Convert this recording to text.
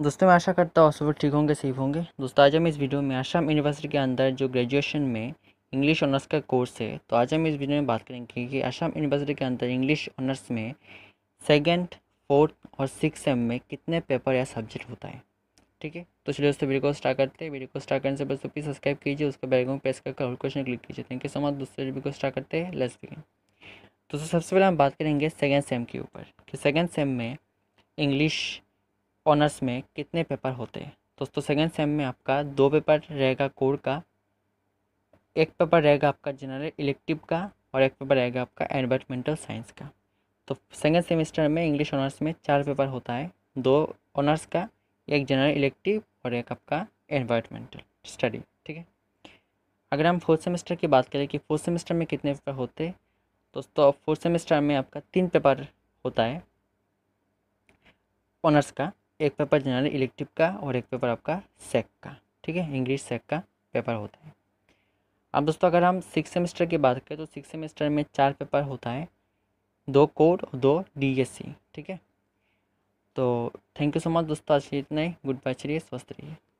दोस्तों मैं आशा करता हूँ सब ठीक होंगे सेफ होंगे दोस्तों आज हम इस वीडियो में आशा यूनिवर्सिटी के अंदर जो ग्रेजुएशन में इंग्लिश ऑनर्स का कोर्स है तो आज हम इस वीडियो में बात करेंगे कि आशाम यूनिवर्सिटी के अंदर इंग्लिश ऑनर्स में सेकेंड फोर्थ और सिक्स सेम में कितने पेपर या सब्जेक्ट होता है ठीक है तो चलिए दोस्तों वीडियो को स्टार्ट करते हैं वीडियो को स्टार्ट करने से बस प्लीज सब्सक्राइब कीजिए उसका बैकग्राउंड प्रेस करके और क्वेश्चन क्लिक कीजिए थैंक यू सो मच दोस्तों वीडियो को स्टार्ट करते हैं लेट्स बिगिन दोस्तों सबसे पहले हम बात करेंगे सेकेंड सेम के ऊपर कि सेकेंड सेम में इंग्लिश ऑनर्स में कितने पेपर होते हैं दोस्तों सेकेंड सेम में आपका दो पेपर रहेगा कोर का एक पेपर रहेगा आपका जनरल इलेक्टिव का और एक पेपर रहेगा आपका एनवायरमेंटल साइंस का तो सेकेंड सेमेस्टर में इंग्लिश ऑनर्स में चार पेपर होता है दो ऑनर्स का एक जनरल इलेक्टिव और एक आपका एनवायरमेंटल स्टडी ठीक है अगर हम फोर्थ सेमेस्टर की बात करें कि फोर्थ सेमेस्टर में कितने पेपर होते हैं दोस्तों फोर्थ सेमेस्टर में आपका तीन पेपर होता है ऑनर्स का एक पेपर जनरल इलेक्टिव का और एक पेपर आपका सेक का ठीक है इंग्लिश सेक का पेपर होता है अब दोस्तों अगर हम सिक्स सेमेस्टर की बात करें तो सिक्स सेमेस्टर में चार पेपर होता है दो कोड और दो सी ठीक है तो थैंक यू सो मच दोस्तों आज इतना ही गुड बाय चलिए स्वस्थ रहिए